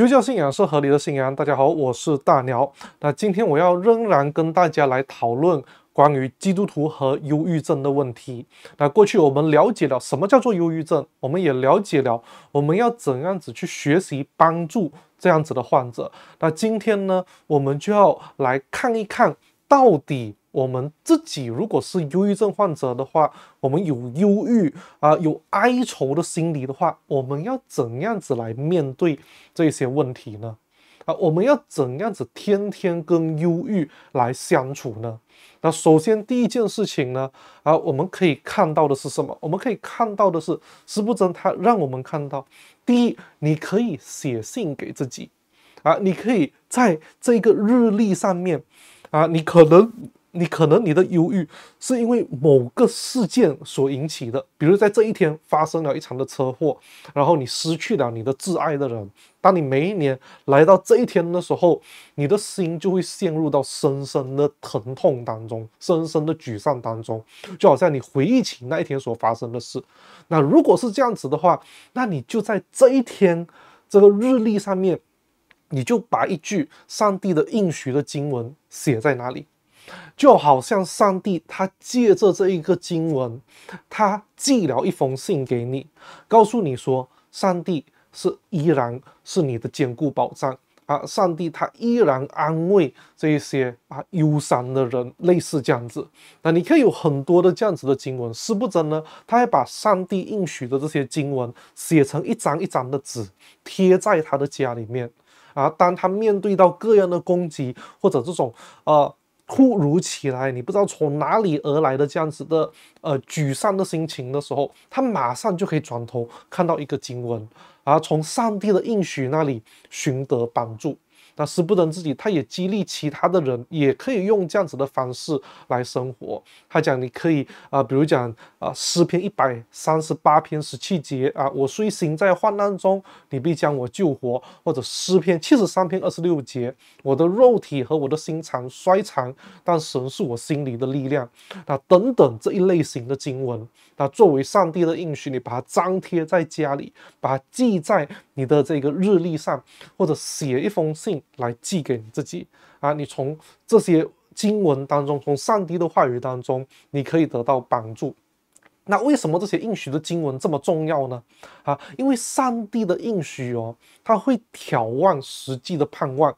宗教信仰是合理的信仰。大家好，我是大鸟。那今天我要仍然跟大家来讨论关于基督徒和忧郁症的问题。那过去我们了解了什么叫做忧郁症，我们也了解了我们要怎样子去学习帮助这样子的患者。那今天呢，我们就要来看一看。到底我们自己如果是忧郁症患者的话，我们有忧郁啊，有哀愁的心理的话，我们要怎样子来面对这些问题呢？啊，我们要怎样子天天跟忧郁来相处呢？那首先第一件事情呢，啊，我们可以看到的是什么？我们可以看到的是，实不真他让我们看到，第一，你可以写信给自己，啊，你可以在这个日历上面。啊，你可能，你可能你的忧郁是因为某个事件所引起的，比如在这一天发生了一场的车祸，然后你失去了你的挚爱的人。当你每一年来到这一天的时候，你的心就会陷入到深深的疼痛当中，深深的沮丧当中，就好像你回忆起那一天所发生的事。那如果是这样子的话，那你就在这一天这个日历上面。你就把一句上帝的应许的经文写在哪里，就好像上帝他借着这一个经文，他寄了一封信给你，告诉你说，上帝是依然是你的坚固保障啊！上帝他依然安慰这一些啊忧伤的人，类似这样子。那你可以有很多的这样子的经文，实不真呢？他还把上帝应许的这些经文写成一张一张的纸，贴在他的家里面。啊，当他面对到个人的攻击，或者这种呃突如其来、你不知道从哪里而来的这样子的呃沮丧的心情的时候，他马上就可以转头看到一个经文，啊，从上帝的应许那里寻得帮助。那使不能自己，他也激励其他的人，也可以用这样子的方式来生活。他讲，你可以啊，比如讲啊，诗篇一百三十八篇十七节啊，我虽行在患难中，你必将我救活；或者诗篇七十三篇二十六节，我的肉体和我的心肠衰残，但神是我心里的力量。那等等这一类型的经文，那作为上帝的应许，你把它张贴在家里，把它记在你的这个日历上，或者写一封信。来寄给你自己啊！你从这些经文当中，从上帝的话语当中，你可以得到帮助。那为什么这些应许的经文这么重要呢？啊，因为上帝的应许哦，他会眺望实际的盼望。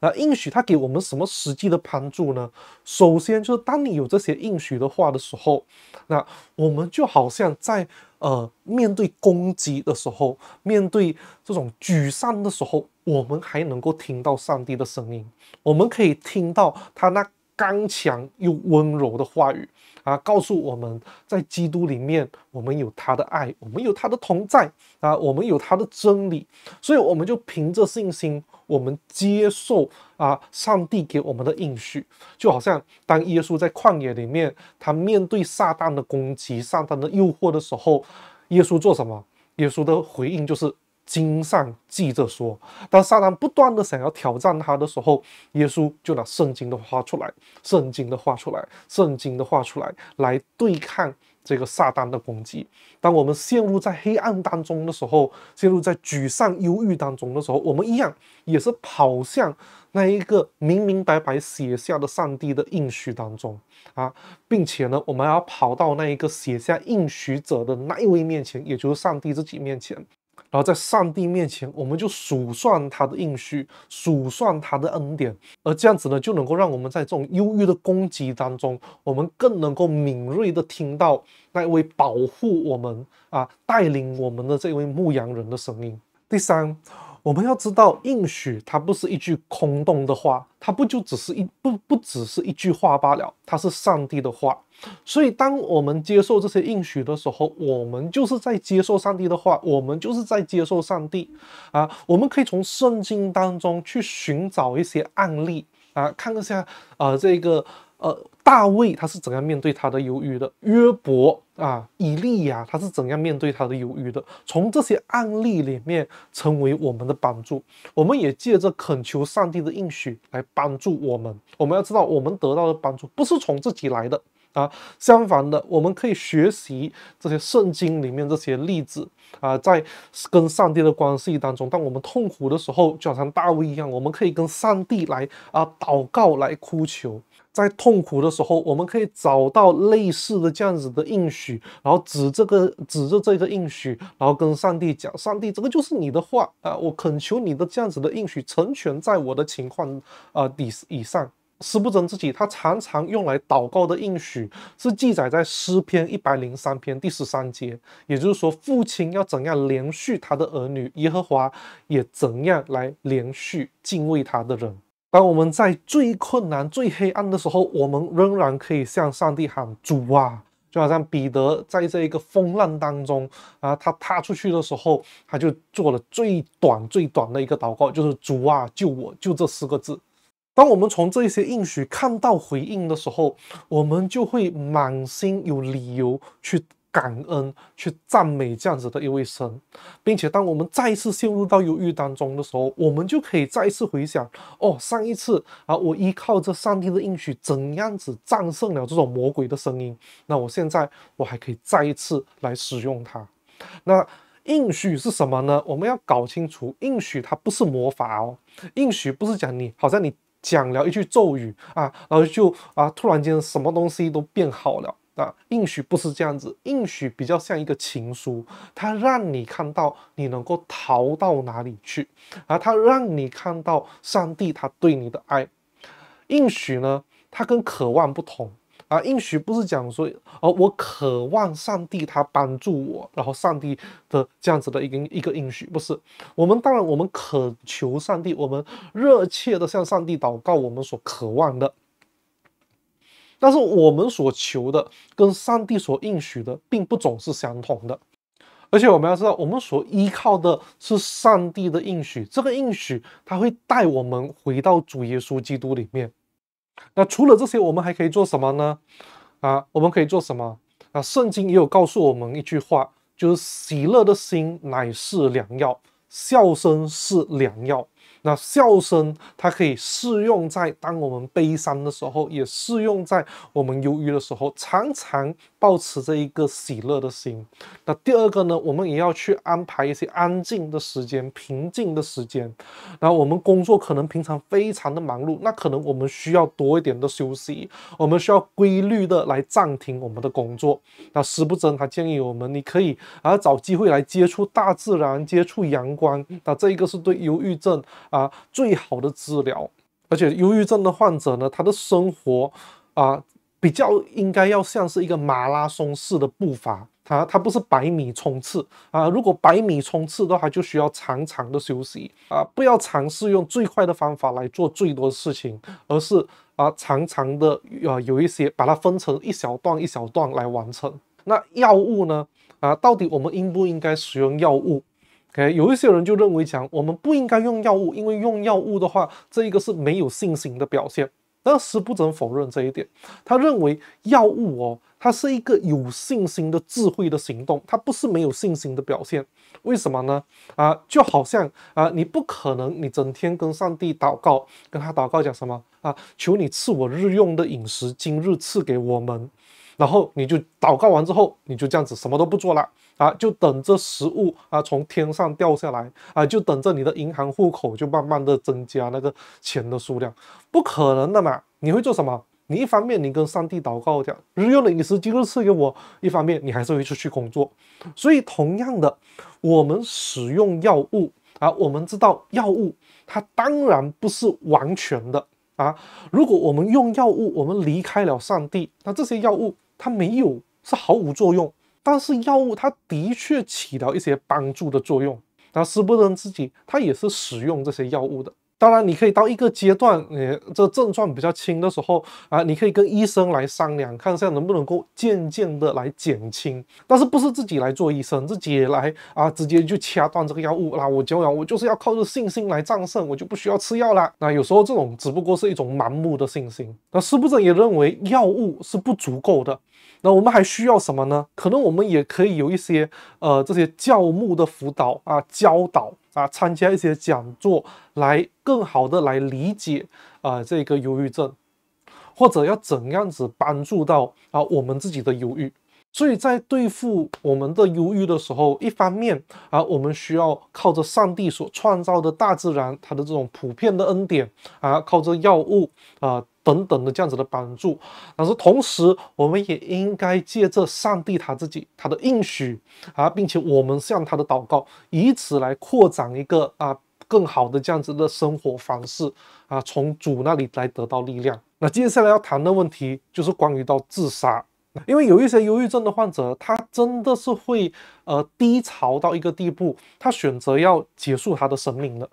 那应许他给我们什么实际的帮助呢？首先就是，当你有这些应许的话的时候，那我们就好像在呃面对攻击的时候，面对这种沮丧的时候，我们还能够听到上帝的声音，我们可以听到他那刚强又温柔的话语。啊，告诉我们在基督里面，我们有他的爱，我们有他的同在啊，我们有他的真理，所以我们就凭着信心，我们接受啊，上帝给我们的应许。就好像当耶稣在旷野里面，他面对撒旦的攻击、撒旦的诱惑的时候，耶稣做什么？耶稣的回应就是。经上记着说，当撒旦不断的想要挑战他的时候，耶稣就拿圣经的话出来，圣经的话出来，圣经的话出来，来对抗这个撒旦的攻击。当我们陷入在黑暗当中的时候，陷入在沮丧、忧郁当中的时候，我们一样也是跑向那一个明明白白写下的上帝的应许当中啊，并且呢，我们要跑到那一个写下应许者的那一位面前，也就是上帝自己面前。然后在上帝面前，我们就数算他的应许，数算他的恩典，而这样子呢，就能够让我们在这种忧郁的攻击当中，我们更能够敏锐的听到那位保护我们啊、带领我们的这位牧羊人的声音。第三。我们要知道应许，它不是一句空洞的话，它不就只是一不不只是一句话罢了，它是上帝的话。所以，当我们接受这些应许的时候，我们就是在接受上帝的话，我们就是在接受上帝啊！我们可以从圣经当中去寻找一些案例。啊，看个下，呃，这个，呃，大卫他是怎样面对他的忧郁的？约伯啊，以利亚他是怎样面对他的忧郁的？从这些案例里面成为我们的帮助，我们也借着恳求上帝的应许来帮助我们。我们要知道，我们得到的帮助不是从自己来的。啊，相反的，我们可以学习这些圣经里面这些例子啊，在跟上帝的关系当中，当我们痛苦的时候，就好像大卫一样，我们可以跟上帝来啊祷告，来哭求，在痛苦的时候，我们可以找到类似的这样子的应许，然后指这个，指着这个应许，然后跟上帝讲，上帝，这个就是你的话啊，我恳求你的这样子的应许成全在我的情况啊底以上。斯布真自己，他常常用来祷告的应许是记载在诗篇一百零三篇第十三节，也就是说，父亲要怎样连续他的儿女，耶和华也怎样来连续敬畏他的人。当我们在最困难、最黑暗的时候，我们仍然可以向上帝喊：“主啊！”就好像彼得在这一个风浪当中啊，他踏出去的时候，他就做了最短、最短的一个祷告，就是“主啊，救我！”就这四个字。当我们从这些应许看到回应的时候，我们就会满心有理由去感恩、去赞美这样子的一位神，并且当我们再一次陷入到忧郁当中的时候，我们就可以再一次回想：哦，上一次啊，我依靠这上帝的应许，怎样子战胜了这种魔鬼的声音？那我现在，我还可以再一次来使用它。那应许是什么呢？我们要搞清楚，应许它不是魔法哦，应许不是讲你好像你。讲了一句咒语啊，然后就啊，突然间什么东西都变好了啊。应许不是这样子，应许比较像一个情书，它让你看到你能够逃到哪里去，而它让你看到上帝他对你的爱。应许呢，它跟渴望不同。啊，应许不是讲说，哦，我渴望上帝他帮助我，然后上帝的这样子的一个一个应许，不是。我们当然，我们渴求上帝，我们热切的向上帝祷告我们所渴望的，但是我们所求的跟上帝所应许的并不总是相同的。而且我们要知道，我们所依靠的是上帝的应许，这个应许他会带我们回到主耶稣基督里面。那除了这些，我们还可以做什么呢？啊，我们可以做什么？啊，圣经也有告诉我们一句话，就是“喜乐的心乃是良药，笑声是良药。”那笑声，它可以适用在当我们悲伤的时候，也适用在我们忧郁的时候，常常保持着一个喜乐的心。那第二个呢，我们也要去安排一些安静的时间、平静的时间。那我们工作可能平常非常的忙碌，那可能我们需要多一点的休息，我们需要规律的来暂停我们的工作。那实不真他建议我们，你可以啊找机会来接触大自然，接触阳光。那这一个是对忧郁症。啊，最好的治疗，而且忧郁症的患者呢，他的生活啊，比较应该要像是一个马拉松式的步伐啊，他不是百米冲刺啊，如果百米冲刺的话，就需要长长的休息啊，不要尝试用最快的方法来做最多的事情，而是啊长长的呃有一些把它分成一小段一小段来完成。那药物呢？啊，到底我们应不应该使用药物？OK，有一些人就认为讲，我们不应该用药物，因为用药物的话，这一个是没有信心的表现。但是不否认这一点，他认为药物哦，它是一个有信心的智慧的行动，它不是没有信心的表现。为什么呢？啊，就好像啊，你不可能你整天跟上帝祷告，跟他祷告讲什么啊？求你赐我日用的饮食，今日赐给我们。然后你就祷告完之后，你就这样子什么都不做了啊，就等着食物啊从天上掉下来啊，就等着你的银行户口就慢慢的增加那个钱的数量，不可能的嘛！你会做什么？你一方面你跟上帝祷告讲日用的饮食今日赐给我，一方面你还是会出去工作。所以同样的，我们使用药物啊，我们知道药物它当然不是完全的啊。如果我们用药物，我们离开了上帝，那这些药物。它没有是毫无作用，但是药物它的确起到一些帮助的作用。那斯伯登自己他也是使用这些药物的。当然，你可以到一个阶段，你这症状比较轻的时候啊，你可以跟医生来商量，看一下能不能够渐渐的来减轻。但是不是自己来做医生，自己来啊，直接就掐断这个药物？啦。我就要，我就是要靠着信心来战胜，我就不需要吃药了。那有时候这种只不过是一种盲目的信心。那施布正也认为药物是不足够的。那我们还需要什么呢？可能我们也可以有一些呃这些教牧的辅导啊，教导。啊，参加一些讲座，来更好的来理解啊这个忧郁症，或者要怎样子帮助到啊我们自己的忧郁。所以在对付我们的忧郁的时候，一方面啊，我们需要靠着上帝所创造的大自然，它的这种普遍的恩典啊，靠着药物啊等等的这样子的帮助，但是同时，我们也应该借着上帝他自己他的应许啊，并且我们向他的祷告，以此来扩展一个啊更好的这样子的生活方式啊，从主那里来得到力量。那接下来要谈的问题就是关于到自杀。因为有一些忧郁症的患者，他真的是会呃低潮到一个地步，他选择要结束他的生命的。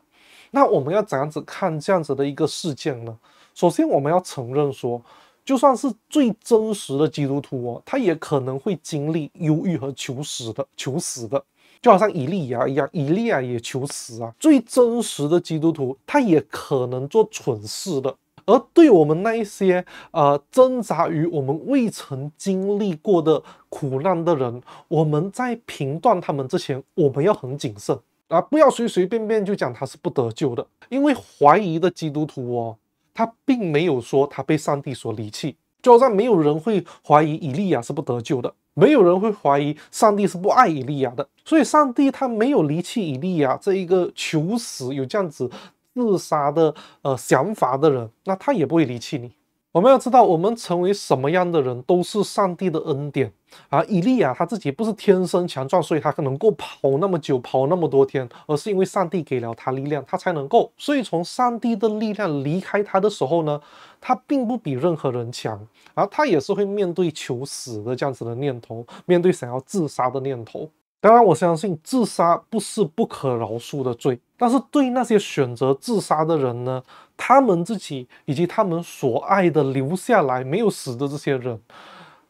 那我们要怎样子看这样子的一个事件呢？首先，我们要承认说，就算是最真实的基督徒哦，他也可能会经历忧郁和求死的，求死的，就好像以利亚一样，以利亚也求死啊。最真实的基督徒，他也可能做蠢事的。而对我们那一些呃挣扎于我们未曾经历过的苦难的人，我们在评断他们之前，我们要很谨慎啊，不要随随便便就讲他是不得救的。因为怀疑的基督徒哦，他并没有说他被上帝所离弃。就好像没有人会怀疑以利亚是不得救的，没有人会怀疑上帝是不爱以利亚的。所以上帝他没有离弃以利亚这一个求死有这样子。自杀的呃想法的人，那他也不会离弃你。我们要知道，我们成为什么样的人，都是上帝的恩典啊。以利亚他自己不是天生强壮，所以他能够跑那么久，跑那么多天，而是因为上帝给了他力量，他才能够。所以从上帝的力量离开他的时候呢，他并不比任何人强，而他也是会面对求死的这样子的念头，面对想要自杀的念头。当然，我相信自杀不是不可饶恕的罪。但是对那些选择自杀的人呢？他们自己以及他们所爱的留下来没有死的这些人，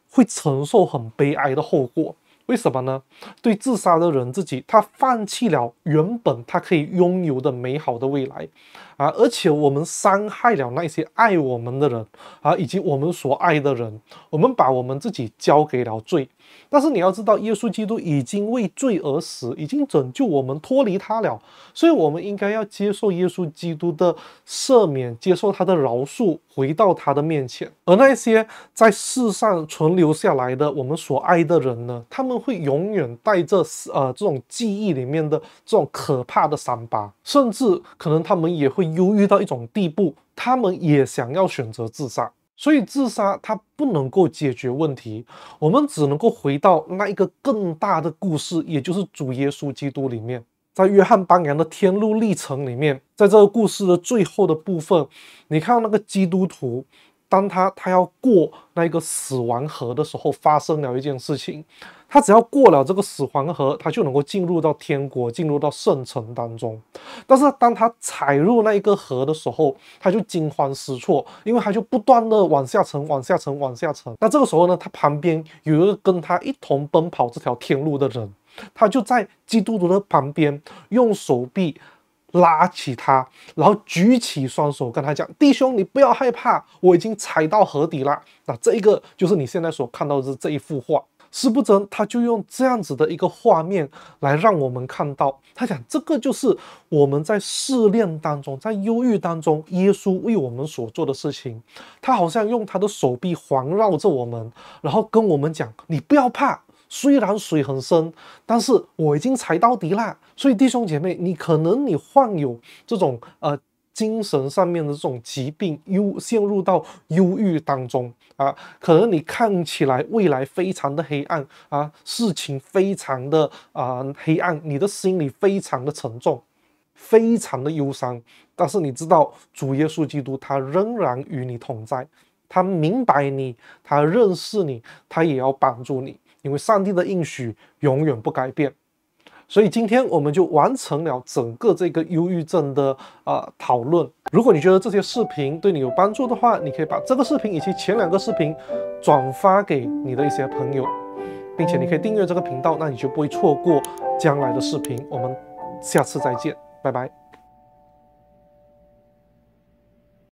会承受很悲哀的后果。为什么呢？对自杀的人自己，他放弃了原本他可以拥有的美好的未来啊！而且我们伤害了那些爱我们的人啊，以及我们所爱的人，我们把我们自己交给了罪。但是你要知道，耶稣基督已经为罪而死，已经拯救我们脱离他了，所以我们应该要接受耶稣基督的赦免，接受他的饶恕，回到他的面前。而那些在世上存留下来的我们所爱的人呢？他们会永远带着呃这种记忆里面的这种可怕的伤疤，甚至可能他们也会忧郁到一种地步，他们也想要选择自杀。所以自杀它不能够解决问题，我们只能够回到那一个更大的故事，也就是主耶稣基督里面。在约翰·巴扬的《天路历程》里面，在这个故事的最后的部分，你看到那个基督徒，当他他要过那一个死亡河的时候，发生了一件事情。他只要过了这个死黄河，他就能够进入到天国，进入到圣城当中。但是当他踩入那一个河的时候，他就惊慌失措，因为他就不断的往下沉，往下沉，往下沉。那这个时候呢，他旁边有一个跟他一同奔跑这条天路的人，他就在基督徒的旁边，用手臂拉起他，然后举起双手跟他讲：“弟兄，你不要害怕，我已经踩到河底了。”那这一个就是你现在所看到的这一幅画。实不相他就用这样子的一个画面来让我们看到，他讲这个就是我们在试炼当中，在忧郁当中，耶稣为我们所做的事情。他好像用他的手臂环绕着我们，然后跟我们讲：“你不要怕，虽然水很深，但是我已经踩到底了。”所以弟兄姐妹，你可能你患有这种呃。精神上面的这种疾病，忧陷入到忧郁当中啊，可能你看起来未来非常的黑暗啊，事情非常的啊黑暗，你的心里非常的沉重，非常的忧伤。但是你知道，主耶稣基督他仍然与你同在，他明白你，他认识你，他也要帮助你，因为上帝的应许永远不改变。所以今天我们就完成了整个这个忧郁症的啊讨论。如果你觉得这些视频对你有帮助的话，你可以把这个视频以及前两个视频转发给你的一些朋友，并且你可以订阅这个频道，那你就不会错过将来的视频。我们下次再见，拜拜。